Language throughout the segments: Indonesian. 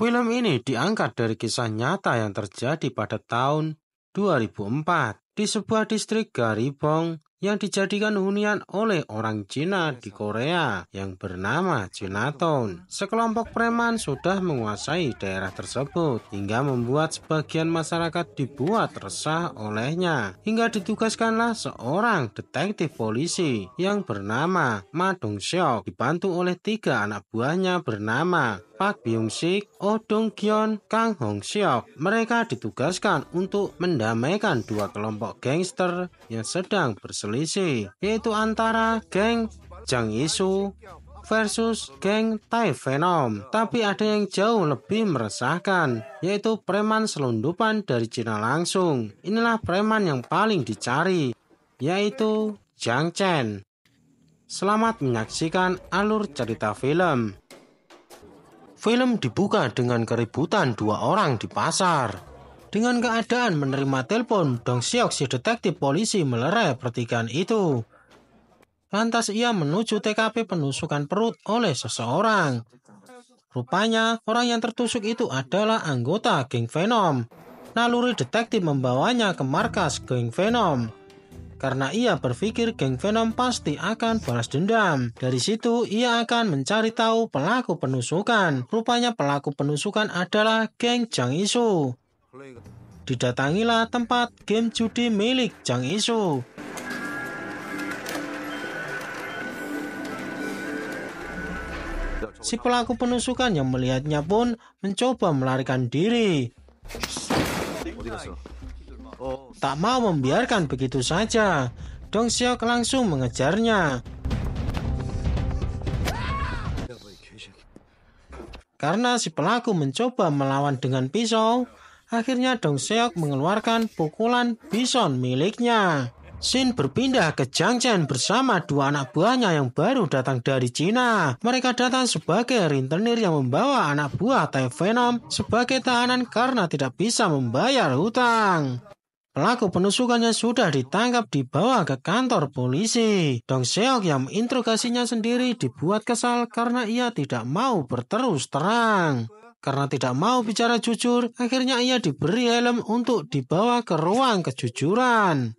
Film ini diangkat dari kisah nyata yang terjadi pada tahun 2004 di sebuah distrik Garibong yang dijadikan hunian oleh orang Cina di Korea yang bernama Chinatown. Sekelompok preman sudah menguasai daerah tersebut hingga membuat sebagian masyarakat dibuat resah olehnya. Hingga ditugaskanlah seorang detektif polisi yang bernama Ma Dong Seok dibantu oleh tiga anak buahnya bernama Pak Byung Sik, Oh Dong Kyon, Kang Hong Seok. Mereka ditugaskan untuk mendamaikan dua kelompok gangster yang sedang berselisih, yaitu antara geng Jang Isu versus geng Tai Venom. Tapi ada yang jauh lebih meresahkan, yaitu preman selundupan dari Cina langsung. Inilah preman yang paling dicari, yaitu Jang Chen. Selamat menyaksikan alur cerita film. Film dibuka dengan keributan dua orang di pasar. Dengan keadaan menerima telepon, Dong Seok si detektif polisi melerai pertikaian itu. Lantas ia menuju TKP penusukan perut oleh seseorang. Rupanya orang yang tertusuk itu adalah anggota geng Venom. Naluri detektif membawanya ke markas geng Venom karena ia berpikir geng Venom pasti akan balas dendam. Dari situ, ia akan mencari tahu pelaku penusukan. Rupanya pelaku penusukan adalah geng Jang Isu. Didatangilah tempat game judi milik Jang Isu. Si pelaku penusukan yang melihatnya pun mencoba melarikan diri. Tak mau membiarkan begitu saja. Dong Xiok langsung mengejarnya. Karena si pelaku mencoba melawan dengan pisau, akhirnya Dong Seok mengeluarkan pukulan bison miliknya. Sin berpindah ke Chen bersama dua anak buahnya yang baru datang dari Cina. Mereka datang sebagai rentenir yang membawa anak buah Tai Venom sebagai tahanan karena tidak bisa membayar hutang. Pelaku penusukannya sudah ditangkap dibawa ke kantor polisi. Dong Seok yang menginterogasinya sendiri dibuat kesal karena ia tidak mau berterus terang. Karena tidak mau bicara jujur, akhirnya ia diberi helm untuk dibawa ke ruang kejujuran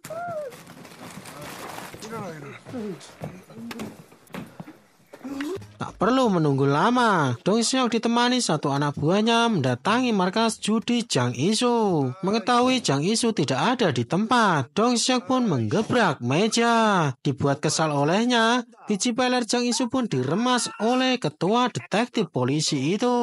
perlu menunggu lama. Dong Seok ditemani satu anak buahnya mendatangi markas judi Jang Isu. Mengetahui Jang Isu tidak ada di tempat, Dong Seok pun menggebrak meja. Dibuat kesal olehnya, biji peler Jang Isu pun diremas oleh ketua detektif polisi itu.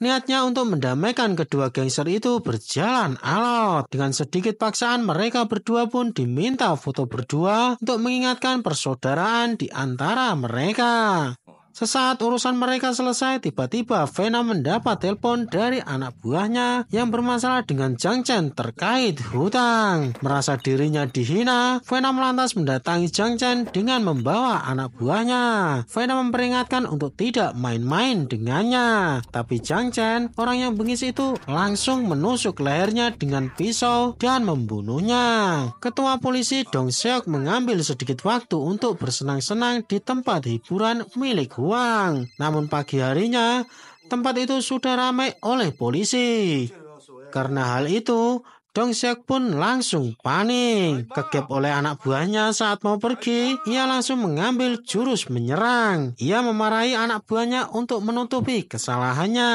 Niatnya untuk mendamaikan kedua gangster itu berjalan alot. Dengan sedikit paksaan mereka berdua pun diminta foto berdua untuk mengingatkan persaudaraan di antara mereka. Sesaat urusan mereka selesai, tiba-tiba Vena mendapat telepon dari anak buahnya yang bermasalah dengan Jang Chen terkait hutang. Merasa dirinya dihina, Vena melantas mendatangi Jang Chen dengan membawa anak buahnya. Vena memperingatkan untuk tidak main-main dengannya. Tapi Jang Chen, orang yang bengis itu, langsung menusuk lehernya dengan pisau dan membunuhnya. Ketua polisi Dong Seok mengambil sedikit waktu untuk bersenang-senang di tempat hiburan milik uang. Namun pagi harinya, tempat itu sudah ramai oleh polisi. Karena hal itu, Dongseok pun langsung panik. Kegep oleh anak buahnya saat mau pergi, ia langsung mengambil jurus menyerang. Ia memarahi anak buahnya untuk menutupi kesalahannya.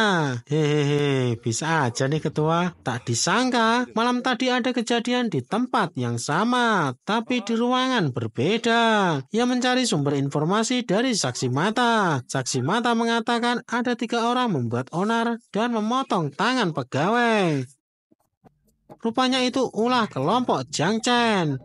Hehehe, bisa aja nih ketua. Tak disangka, malam tadi ada kejadian di tempat yang sama, tapi di ruangan berbeda. Ia mencari sumber informasi dari saksi mata. Saksi mata mengatakan ada tiga orang membuat onar dan memotong tangan pegawai. Rupanya itu ulah kelompok Chen.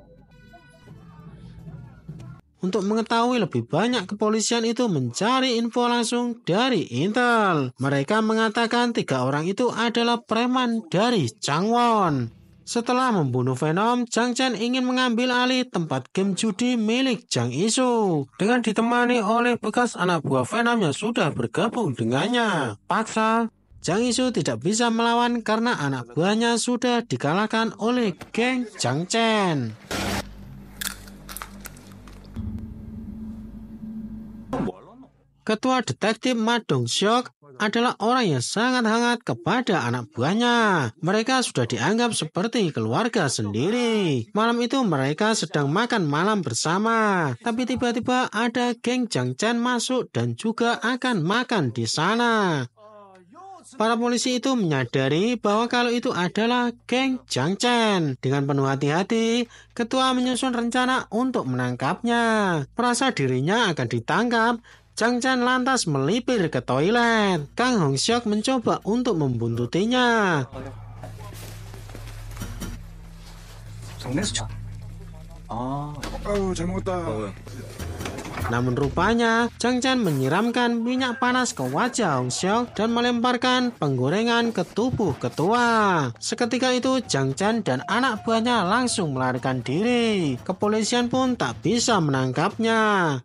Untuk mengetahui lebih banyak kepolisian itu mencari info langsung dari Intel. Mereka mengatakan tiga orang itu adalah preman dari Changwon. Setelah membunuh Venom, Jang Chen ingin mengambil alih tempat game judi milik Jang Isu. Dengan ditemani oleh bekas anak buah Venom yang sudah bergabung dengannya. Paksa, Jang Isu tidak bisa melawan karena anak buahnya sudah dikalahkan oleh geng Jang Chen. Ketua detektif Ma Dong Syok adalah orang yang sangat hangat kepada anak buahnya. Mereka sudah dianggap seperti keluarga sendiri. Malam itu mereka sedang makan malam bersama. Tapi tiba-tiba ada geng Jang Chen masuk dan juga akan makan di sana. Para polisi itu menyadari bahwa kalau itu adalah geng Chen. Dengan penuh hati-hati, ketua menyusun rencana untuk menangkapnya. Merasa dirinya akan ditangkap, Chen lantas melipir ke toilet. Kang Hong Syok mencoba untuk membuntutinya. Oh, oh, namun rupanya, Chang Chen menyiramkan minyak panas ke wajah Hong Xiao dan melemparkan penggorengan ke tubuh ketua. Seketika itu, Chang Chen dan anak buahnya langsung melarikan diri. Kepolisian pun tak bisa menangkapnya.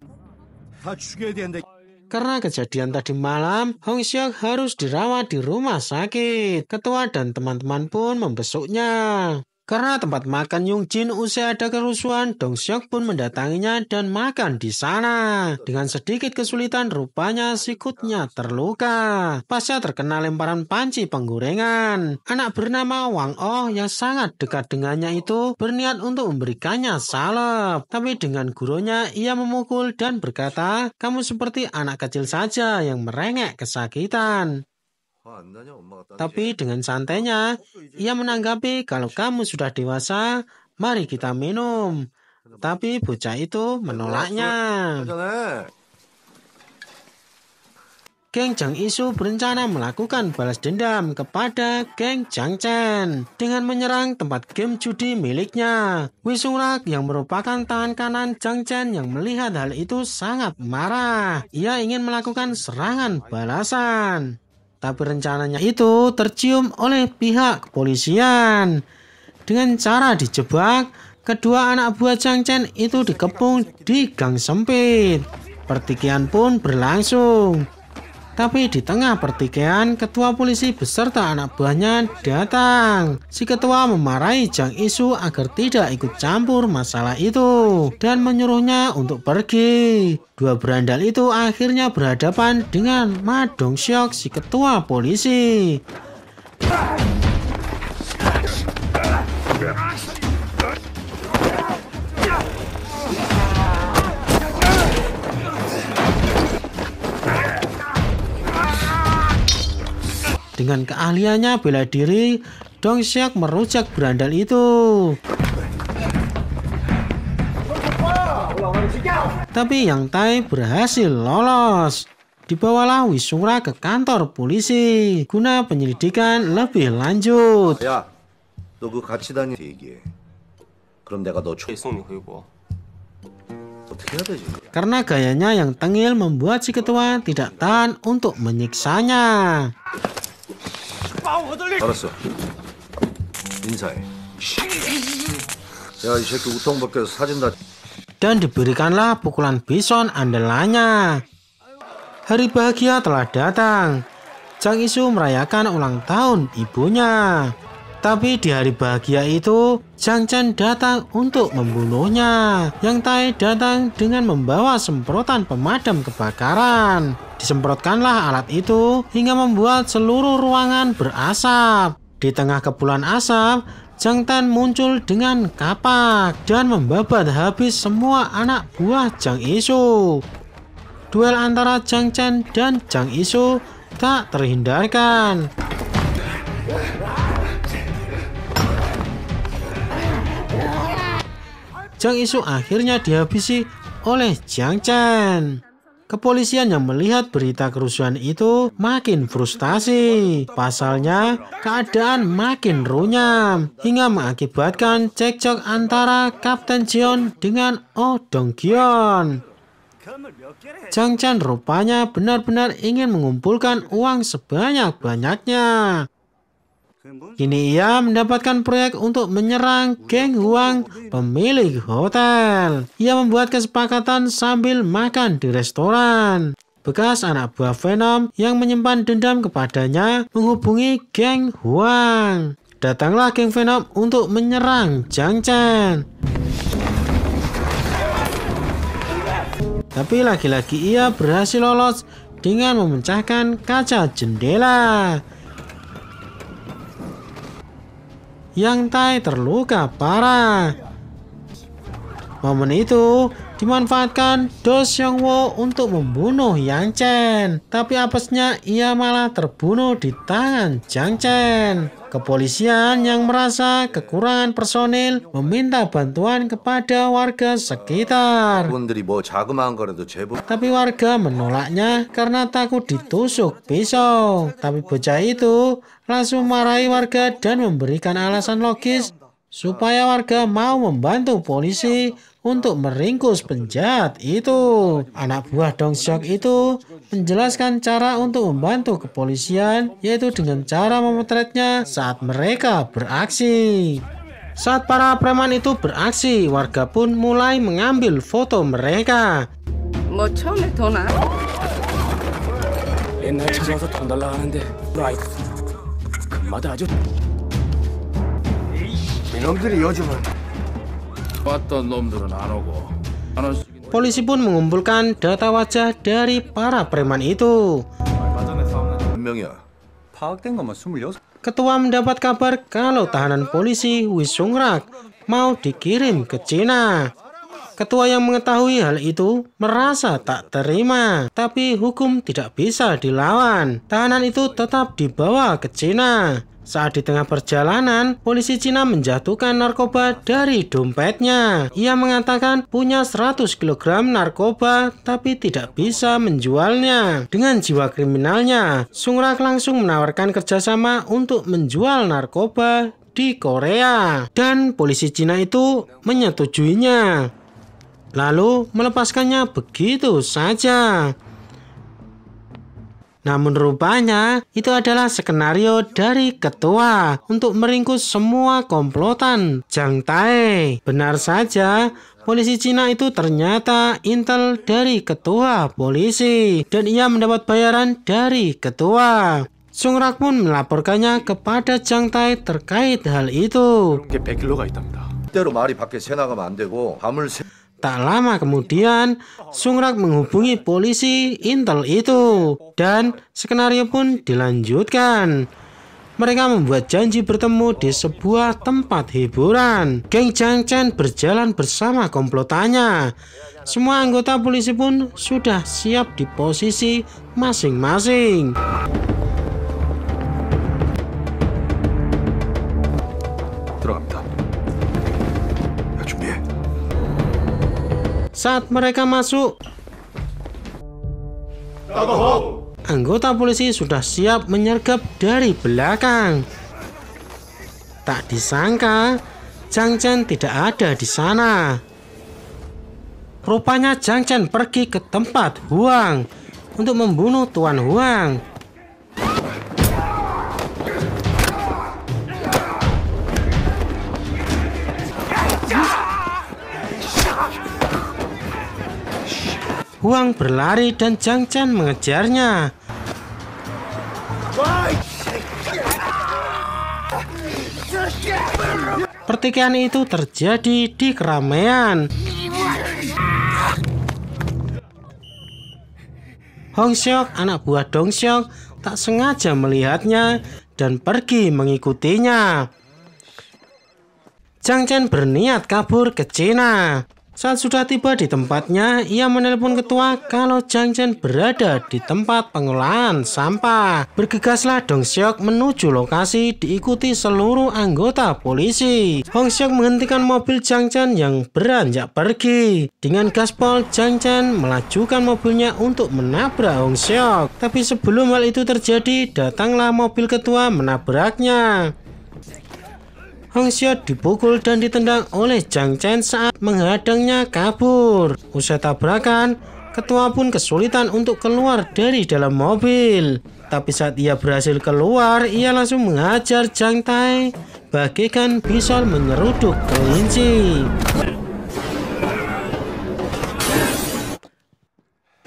Karena kejadian tadi malam, Hong Seok harus dirawat di rumah sakit. Ketua dan teman-teman pun membesuknya. Karena tempat makan Jin usai ada kerusuhan, Dong Seok pun mendatanginya dan makan di sana. Dengan sedikit kesulitan, rupanya sikutnya terluka. Pasca terkena lemparan panci penggorengan. Anak bernama Wang Oh yang sangat dekat dengannya itu berniat untuk memberikannya salep. Tapi dengan gurunya, ia memukul dan berkata, kamu seperti anak kecil saja yang merengek kesakitan. Tapi dengan santainya, ia menanggapi kalau kamu sudah dewasa, mari kita minum. Tapi bocah itu menolaknya. Geng Jang Isu berencana melakukan balas dendam kepada Geng Jang Chen dengan menyerang tempat game judi miliknya. Wisungrak yang merupakan tangan kanan Jang Chen yang melihat hal itu sangat marah. Ia ingin melakukan serangan balasan. Tapi rencananya itu tercium oleh pihak kepolisian. Dengan cara dijebak, kedua anak buah Chang Chen itu dikepung di gang sempit. Pertikaian pun berlangsung. Tapi di tengah pertikaian, ketua polisi beserta anak buahnya datang. Si ketua memarahi Jang Isu agar tidak ikut campur masalah itu dan menyuruhnya untuk pergi. Dua berandal itu akhirnya berhadapan dengan Ma Syok, si ketua polisi. Dengan keahliannya bela diri, Xiak merujak berandal itu. Tapi Yang Tai berhasil lolos. Dibawalah Wisura ke kantor polisi guna penyelidikan lebih lanjut. Ya, Karena gayanya yang tengil membuat si ketua tidak tahan untuk menyiksanya. 알았어. Dan diberikanlah pukulan bison andalanya. Hari bahagia telah datang. Chang Isu merayakan ulang tahun ibunya. Tapi di hari bahagia itu, Chang Chen datang untuk membunuhnya. Yang Tai datang dengan membawa semprotan pemadam kebakaran. Disemprotkanlah alat itu hingga membuat seluruh ruangan berasap. Di tengah kepulan asap, Chang Tan muncul dengan kapak dan membabat habis semua anak buah Chang Isu. Duel antara Chang Chen dan Chang Isu tak terhindarkan. Jang Isu akhirnya dihabisi oleh Jiang Chen. Kepolisian yang melihat berita kerusuhan itu makin frustasi. Pasalnya, keadaan makin runyam hingga mengakibatkan cekcok antara Kapten Jion dengan Oh Dong Gyeon. Jang Chan rupanya benar-benar ingin mengumpulkan uang sebanyak-banyaknya Kini ia mendapatkan proyek untuk menyerang geng Huang, pemilik hotel. Ia membuat kesepakatan sambil makan di restoran. Bekas anak buah Venom yang menyimpan dendam kepadanya menghubungi geng Huang. Datanglah geng Venom untuk menyerang Jang Chen. Tapi lagi-lagi ia berhasil lolos dengan memecahkan kaca jendela. Yang Tai terluka parah. Momen itu dimanfaatkan Do Seongwo untuk membunuh Yang Chen. Tapi apesnya ia malah terbunuh di tangan Jiang Chen. Kepolisian yang merasa kekurangan personil meminta bantuan kepada warga sekitar. Tapi warga menolaknya karena takut ditusuk pisau. Tapi bocah itu langsung marahi warga dan memberikan alasan logis supaya warga mau membantu polisi untuk meringkus penjahat itu. Anak buah Dong Seok itu menjelaskan cara untuk membantu kepolisian yaitu dengan cara memotretnya saat mereka beraksi. Saat para preman itu beraksi, warga pun mulai mengambil foto mereka. Polisi pun mengumpulkan data wajah dari para preman itu. Ketua mendapat kabar kalau tahanan polisi Wisungrak mau dikirim ke Cina. Ketua yang mengetahui hal itu merasa tak terima, tapi hukum tidak bisa dilawan. Tahanan itu tetap dibawa ke Cina. Saat di tengah perjalanan, polisi Cina menjatuhkan narkoba dari dompetnya. Ia mengatakan punya 100 kg narkoba tapi tidak bisa menjualnya. Dengan jiwa kriminalnya, Sung Rak langsung menawarkan kerjasama untuk menjual narkoba di Korea. Dan polisi Cina itu menyetujuinya. Lalu melepaskannya begitu saja. Namun rupanya itu adalah skenario dari ketua untuk meringkus semua komplotan Jang Tae. Benar saja, polisi Cina itu ternyata intel dari ketua polisi dan ia mendapat bayaran dari ketua. Sung Rak pun melaporkannya kepada Jang Tai terkait hal itu. Tak lama kemudian, Sungrak menghubungi polisi Intel itu dan skenario pun dilanjutkan. Mereka membuat janji bertemu di sebuah tempat hiburan. Geng Chen berjalan bersama komplotannya. Semua anggota polisi pun sudah siap di posisi masing-masing. saat mereka masuk. Anggota polisi sudah siap menyergap dari belakang. Tak disangka, Jang Chen tidak ada di sana. Rupanya Jang Chen pergi ke tempat Huang untuk membunuh Tuan Huang. Huang berlari dan Jang Chen mengejarnya. Pertikaian itu terjadi di keramaian. Hong Xiong, anak buah Dong Xiong, tak sengaja melihatnya dan pergi mengikutinya. Jiang Chen berniat kabur ke Cina. Saat sudah tiba di tempatnya, ia menelpon ketua kalau Jang Chen berada di tempat pengolahan sampah. Bergegaslah Dong Seok menuju lokasi diikuti seluruh anggota polisi. Hong Seok menghentikan mobil Jang Chen yang beranjak pergi. Dengan gaspol, Jang Chen melajukan mobilnya untuk menabrak Hong Seok. Tapi sebelum hal itu terjadi, datanglah mobil ketua menabraknya. Hong Xiao dipukul dan ditendang oleh Zhang Chen saat menghadangnya kabur. Usai tabrakan, ketua pun kesulitan untuk keluar dari dalam mobil. Tapi saat ia berhasil keluar, ia langsung mengajar Zhang Tai bagaikan pisau menyeruduk kelinci.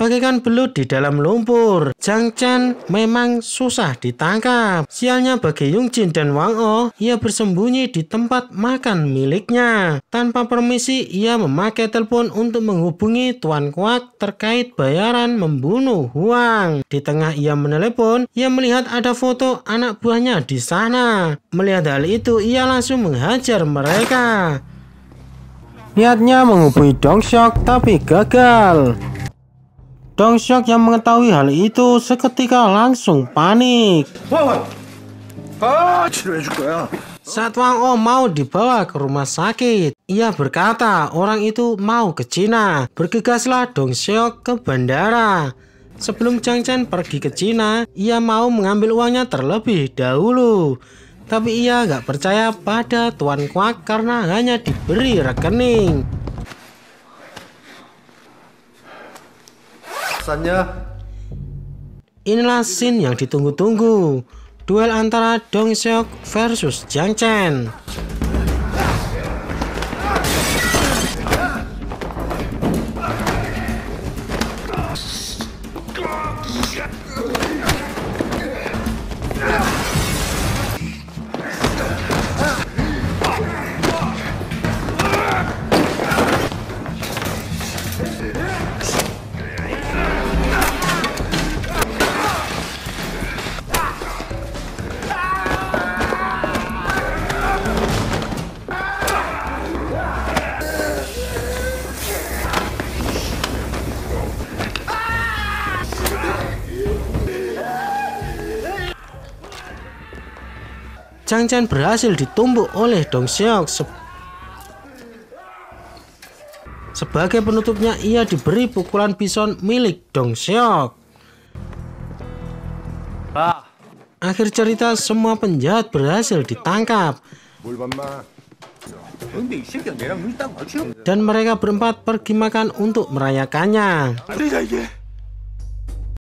bagaikan belut di dalam lumpur. Jang Chen memang susah ditangkap. Sialnya bagi Yung Jin dan Wang O, oh, ia bersembunyi di tempat makan miliknya. Tanpa permisi, ia memakai telepon untuk menghubungi Tuan Kuak terkait bayaran membunuh Huang. Di tengah ia menelepon, ia melihat ada foto anak buahnya di sana. Melihat hal itu, ia langsung menghajar mereka. Niatnya menghubungi Dongshok tapi gagal. Dong Syok yang mengetahui hal itu seketika langsung panik. Ah, ya. Saat Wang O oh mau dibawa ke rumah sakit, ia berkata orang itu mau ke Cina. Bergegaslah Dong Syok ke bandara. Sebelum Chang Chen pergi ke Cina, ia mau mengambil uangnya terlebih dahulu. Tapi ia gak percaya pada Tuan Kuak karena hanya diberi rekening. Inilah scene yang ditunggu-tunggu Duel antara Dong Seok versus Jang Chen Chang Chen berhasil ditumbuk oleh Dong Seok. Se sebagai penutupnya, ia diberi pukulan bison milik Dong Seok. Ah. Akhir cerita, semua penjahat berhasil ditangkap. Dan mereka berempat pergi makan untuk merayakannya.